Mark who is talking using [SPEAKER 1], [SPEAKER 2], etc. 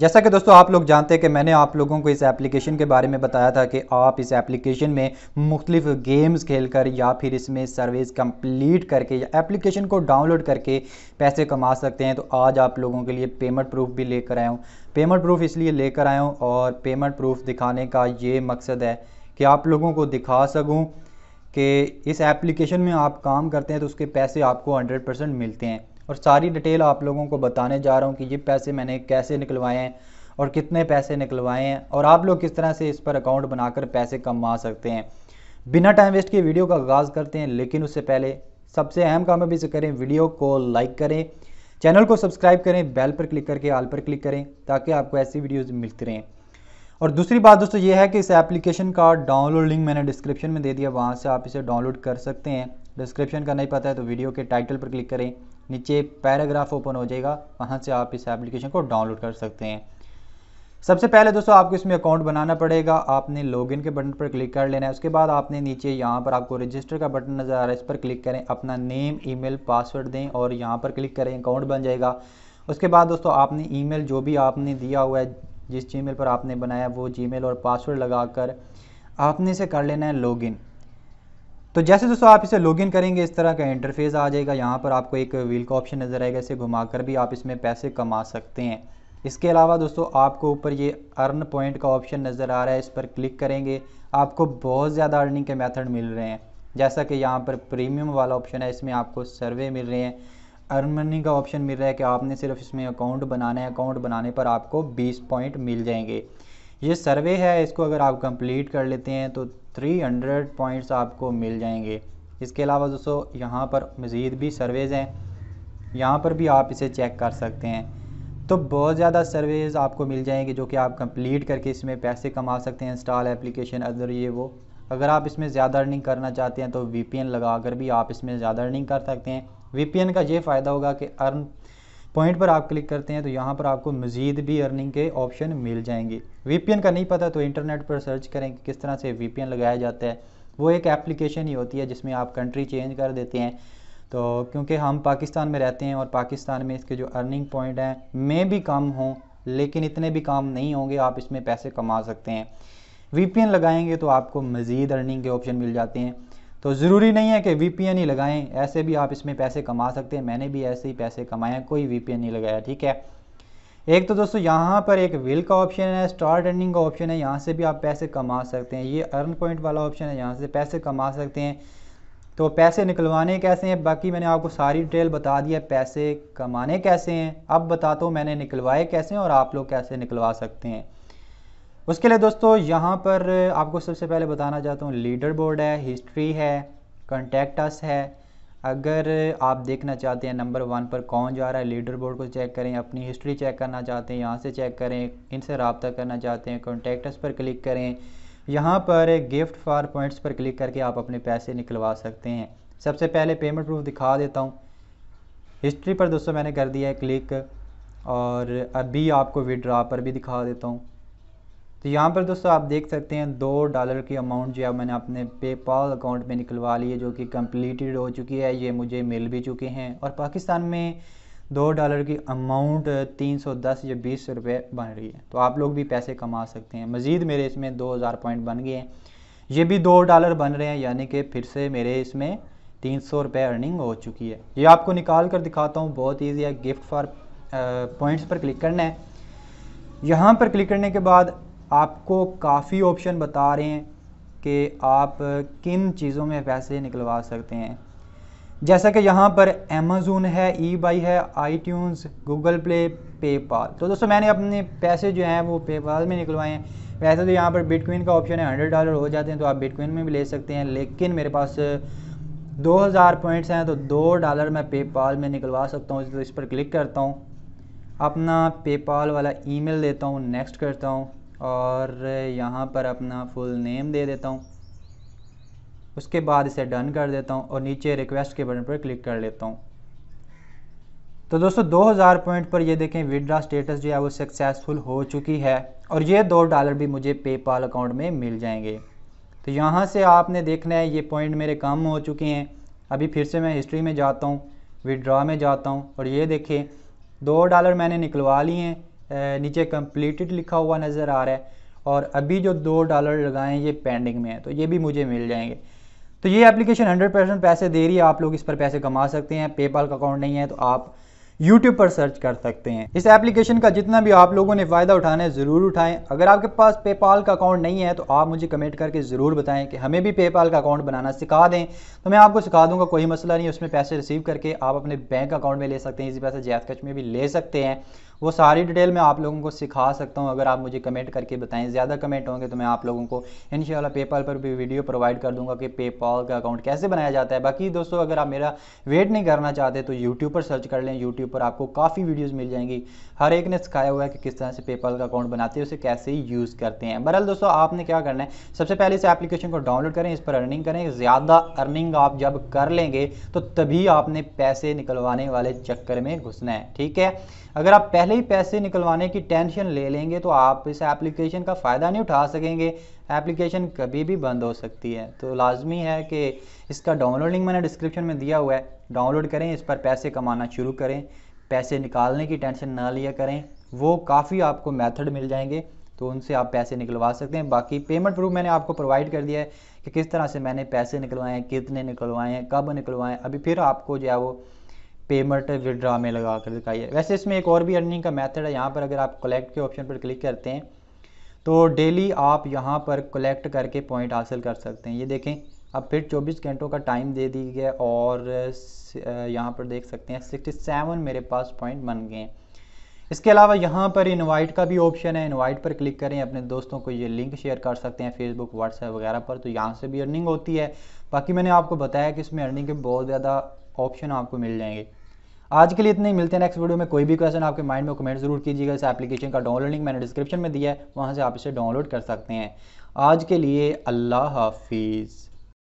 [SPEAKER 1] जैसा कि दोस्तों आप लोग जानते हैं कि मैंने आप लोगों को इस एप्लीकेशन के बारे में बताया था कि आप इस एप्लीकेशन में मुख्तलिफ गेम्स खेलकर या फिर इसमें सर्विस कंप्लीट करके या एप्लीकेशन को डाउनलोड करके पैसे कमा सकते हैं तो आज आप लोगों के लिए पेमेंट प्रूफ भी लेकर आया हूँ पेमेंट प्रूफ इसलिए लेकर आया हूँ और पेमेंट प्रूफ दिखाने का ये मकसद है कि आप लोगों को दिखा सकूँ कि इस एप्लीकेशन में आप काम करते हैं तो उसके पैसे आपको हंड्रेड मिलते हैं और सारी डिटेल आप लोगों को बताने जा रहा हूँ कि ये पैसे मैंने कैसे निकलवाए हैं और कितने पैसे निकलवाए हैं और आप लोग किस तरह से इस पर अकाउंट बनाकर पैसे कमा सकते हैं बिना टाइम वेस्ट के वीडियो का आगाज़ करते हैं लेकिन उससे पहले सबसे अहम काम अभी से करें वीडियो को लाइक करें चैनल को सब्सक्राइब करें बेल पर क्लिक करके आल पर क्लिक करें ताकि आपको ऐसी वीडियोज़ मिलती रहें और दूसरी बात दोस्तों ये है कि इस एप्लीकेशन का डाउनलोड लिंक मैंने डिस्क्रिप्शन में दे दिया वहाँ से आप इसे डाउनलोड कर सकते हैं डिस्क्रिप्शन का नहीं पता है तो वीडियो के टाइटल पर क्लिक करें नीचे पैराग्राफ ओपन हो जाएगा वहाँ से आप इस एप्लीकेशन को डाउनलोड कर सकते हैं सबसे पहले दोस्तों आपको इसमें अकाउंट बनाना पड़ेगा आपने लॉगिन के बटन पर क्लिक कर लेना है उसके बाद आपने नीचे यहाँ पर आपको रजिस्टर का बटन नज़र आ रहा है इस पर क्लिक करें अपना नेम ईमेल पासवर्ड दें और यहाँ पर क्लिक करें अकाउंट बन जाएगा उसके बाद दोस्तों आपने ईमेल जो भी आपने दिया हुआ है जिस जी पर आपने बनाया वो जी और पासवर्ड लगा आपने इसे कर लेना है लॉगिन तो जैसे दोस्तों आप इसे लॉगिन करेंगे इस तरह का इंटरफेस आ जाएगा यहाँ पर आपको एक व्हील का ऑप्शन नज़र आएगा इसे घुमाकर भी आप इसमें पैसे कमा सकते हैं इसके अलावा दोस्तों आपको ऊपर ये अर्न पॉइंट का ऑप्शन नज़र आ रहा है इस पर क्लिक करेंगे आपको बहुत ज़्यादा अर्निंग के मेथड मिल रहे हैं जैसा कि यहाँ पर प्रीमियम वाला ऑप्शन है इसमें आपको सर्वे मिल रहे हैं अर्न मनी का ऑप्शन मिल रहा है कि आपने सिर्फ इसमें अकाउंट बनाना है अकाउंट बनाने पर आपको बीस पॉइंट मिल जाएंगे ये सर्वे है इसको अगर आप कंप्लीट कर लेते हैं तो 300 पॉइंट्स आपको मिल जाएंगे इसके अलावा दोस्तों यहाँ पर मज़ीद भी सर्वेज़ हैं यहाँ पर भी आप इसे चेक कर सकते हैं तो बहुत ज़्यादा सर्वेज़ आपको मिल जाएंगे जो कि आप कंप्लीट करके इसमें पैसे कमा सकते हैं इंस्टॉल एप्लीकेशन अदर ये वो अगर आप इसमें ज़्यादा अर्निंग करना चाहते हैं तो वी लगा कर भी आप इसमें ज़्यादा अर्निंग कर सकते हैं वी का ये फ़ायदा होगा कि अर्न पॉइंट पर आप क्लिक करते हैं तो यहाँ पर आपको मज़ीद भी अर्निंग के ऑप्शन मिल जाएंगे वीपीएन का नहीं पता तो इंटरनेट पर सर्च करें कि किस तरह से वीपीएन लगाया जाता है वो एक एप्लीकेशन ही होती है जिसमें आप कंट्री चेंज कर देते हैं तो क्योंकि हम पाकिस्तान में रहते हैं और पाकिस्तान में इसके जो अर्निंग पॉइंट हैं मे भी कम हों लेकिन इतने भी काम नहीं होंगे आप इसमें पैसे कमा सकते हैं वी लगाएंगे तो आपको मज़ीद अर्निंग के ऑप्शन मिल जाते हैं तो ज़रूरी नहीं है कि वी ही लगाएं ऐसे भी आप इसमें पैसे कमा सकते हैं मैंने भी ऐसे ही पैसे कमाए हैं कोई वी नहीं लगाया ठीक है एक तो दोस्तों यहाँ पर एक विल का ऑप्शन है स्टार्ट अर्निंग का ऑप्शन है यहाँ से भी आप पैसे कमा सकते हैं ये अर्न पॉइंट वाला ऑप्शन है यहाँ से पैसे कमा सकते हैं तो पैसे निकलवाने कैसे हैं बाकी मैंने आपको सारी डिटेल बता दी है पैसे कमाने कैसे हैं अब बताता हूँ मैंने निकलवाए कैसे हैं और आप लोग कैसे निकलवा सकते हैं उसके लिए दोस्तों यहाँ पर आपको सबसे पहले बताना चाहता हूँ लीडर बोर्ड है हिस्ट्री है कंटेक्टस है अगर आप देखना चाहते हैं नंबर वन पर कौन जा रहा है लीडर बोर्ड को चेक करें अपनी हिस्ट्री चेक करना चाहते हैं यहाँ से चेक करें इनसे रबता करना चाहते हैं कॉन्टैक्टस पर क्लिक करें यहाँ पर गिफ्ट फॉर पॉइंट्स पर क्लिक करके आप अपने पैसे निकलवा सकते हैं सबसे पहले पेमेंट प्रूफ दिखा देता हूँ हिस्ट्री पर दोस्तों मैंने कर दिया है क्लिक और अभी आपको विड्रा पर भी दिखा देता हूँ तो यहाँ पर दोस्तों आप देख सकते हैं दो डॉलर की अमाउंट जो है मैंने अपने पेपॉल अकाउंट में निकलवा ली है जो कि कम्प्लीटेड हो चुकी है ये मुझे मिल भी चुके हैं और पाकिस्तान में दो डॉलर की अमाउंट तीन सौ दस या बीस रुपये बन रही है तो आप लोग भी पैसे कमा सकते हैं मज़ीद मेरे इसमें दो हज़ार पॉइंट बन गए हैं ये भी दो डॉलर बन रहे हैं यानी कि फिर से मेरे इसमें तीन सौ रुपये अर्निंग हो चुकी है ये आपको निकाल कर दिखाता हूँ बहुत ईजी है गिफ्ट फॉर पॉइंट्स पर क्लिक करना है यहाँ पर क्लिक करने के बाद आपको काफ़ी ऑप्शन बता रहे हैं कि आप किन चीज़ों में पैसे निकलवा सकते हैं जैसा कि यहाँ पर अमेज़ोन है ई बाई है iTunes Google Play PayPal तो दोस्तों मैंने अपने पैसे जो हैं वो पेपाल में निकलवाए हैं वैसे तो यहाँ पर बिटकॉइन का ऑप्शन है हंड्रेड डॉलर हो जाते हैं तो आप बिटकॉइन में भी ले सकते हैं लेकिन मेरे पास दो हज़ार पॉइंट्स हैं तो दो डॉलर मैं पेपाल में निकलवा सकता हूँ तो इस पर क्लिक करता हूँ अपना पेपाल वाला मेल देता हूँ नेक्स्ट करता हूँ और यहाँ पर अपना फुल नेम दे देता हूँ उसके बाद इसे डन कर देता हूँ और नीचे रिक्वेस्ट के बटन पर क्लिक कर लेता हूँ तो दोस्तों 2000 पॉइंट पर ये देखें विड्रा स्टेटस जो है वो सक्सेसफुल हो चुकी है और ये दो डॉलर भी मुझे पेपाल अकाउंट में मिल जाएंगे तो यहाँ से आपने देखना है ये पॉइंट मेरे कम हो चुके हैं अभी फिर से मैं हिस्ट्री में जाता हूँ विड्रा में जाता हूँ और ये देखें दो डॉलर मैंने निकलवा लिए हैं नीचे कम्प्लीटेड लिखा हुआ नज़र आ रहा है और अभी जो दो डॉलर लगाएं ये पेंडिंग में है तो ये भी मुझे मिल जाएंगे तो ये एप्लीकेशन हंड्रेड परसेंट पैसे दे रही है आप लोग इस पर पैसे कमा सकते हैं पेपाल का अकाउंट नहीं है तो आप यूट्यूब पर सर्च कर सकते हैं इस एप्लीकेशन का जितना भी आप लोगों ने फ़ायदा उठाना है ज़रूर उठाएं अगर आपके पास पेपाल का अकाउंट नहीं है तो आप मुझे कमेंट करके ज़रूर बताएं कि हमें भी पेपाल का अकाउंट बनाना सिखा दें तो मैं आपको सिखा दूंगा कोई मसला नहीं उसमें पैसे रिसीव करके आप अपने बैंक अकाउंट में ले सकते हैं इसी पैसे जैत कच में भी ले सकते हैं वो सारी डिटेल मैं आप लोगों को सिखा सकता हूँ अगर आप मुझे कमेंट करके बताएं ज़्यादा कमेंट होंगे तो मैं आप लोगों को इन पेपाल पर भी वीडियो प्रोवाइड कर दूंगा कि पेपाल का अकाउंट कैसे बनाया जाता है बाकी दोस्तों अगर आप मेरा वेट नहीं करना चाहते तो यूट्यूब पर सर्च कर लें यूट्यूब पर आपको काफ़ी वीडियोज़ मिल जाएंगी हर एक ने सिखाया हुआ है कि किस तरह से पेपाल का अकाउंट बनाते हैं उसे कैसे यूज़ करते हैं बरअल दोस्तों आपने क्या करना है सबसे पहले इस एप्लीकेशन को डाउनलोड करें इस पर अर्निंग करें ज़्यादा अर्निंग आप जब कर लेंगे तो तभी आपने पैसे निकलवाने वाले चक्कर में घुसना है ठीक है अगर आप पहले पहले ही पैसे निकलवाने की टेंशन ले लेंगे तो आप इस एप्लीकेशन का फ़ायदा नहीं उठा सकेंगे एप्लीकेशन कभी भी बंद हो सकती है तो लाजमी है कि इसका डाउनलोड लिंक मैंने डिस्क्रिप्शन में दिया हुआ है डाउनलोड करें इस पर पैसे कमाना शुरू करें पैसे निकालने की टेंशन ना लिया करें वो काफ़ी आपको मैथड मिल जाएंगे तो उनसे आप पैसे निकलवा सकते हैं बाकी पेमेंट प्रूफ मैंने आपको प्रोवाइड कर दिया है कि किस तरह से मैंने पैसे निकलवाए हैं कितने निकलवाए हैं कब निकलवाए हैं अभी फिर आपको जो है वो पेमेंट विड्रा में लगा कर दिखाइए वैसे इसमें एक और भी अर्निंग का मेथड है यहाँ पर अगर आप कलेक्ट के ऑप्शन पर क्लिक करते हैं तो डेली आप यहाँ पर कलेक्ट करके पॉइंट हासिल कर सकते हैं ये देखें अब फिर 24 घंटों का टाइम दे दी गया और यहाँ पर देख सकते हैं 67 मेरे पास पॉइंट बन गए हैं इसके अलावा यहाँ पर इनवाइट का भी ऑप्शन है इनवाइट पर क्लिक करें अपने दोस्तों को ये लिंक शेयर कर सकते हैं फेसबुक व्हाट्सएप वगैरह पर तो यहाँ से भी अर्निंग होती है बाकी मैंने आपको बताया कि इसमें अर्निंग के बहुत ज़्यादा ऑप्शन आपको मिल जाएंगे आज के लिए इतने मिलते हैं नेक्स्ट वीडियो में कोई भी क्वेश्चन आपके माइंड में कमेंट जरूर कीजिएगा इस एप्लीकेशन का डाउनलोड लिंक मैंने डिस्क्रिप्शन में दिया है वहाँ से आप इसे डाउनलोड कर सकते हैं आज के लिए अल्लाह हाफिज़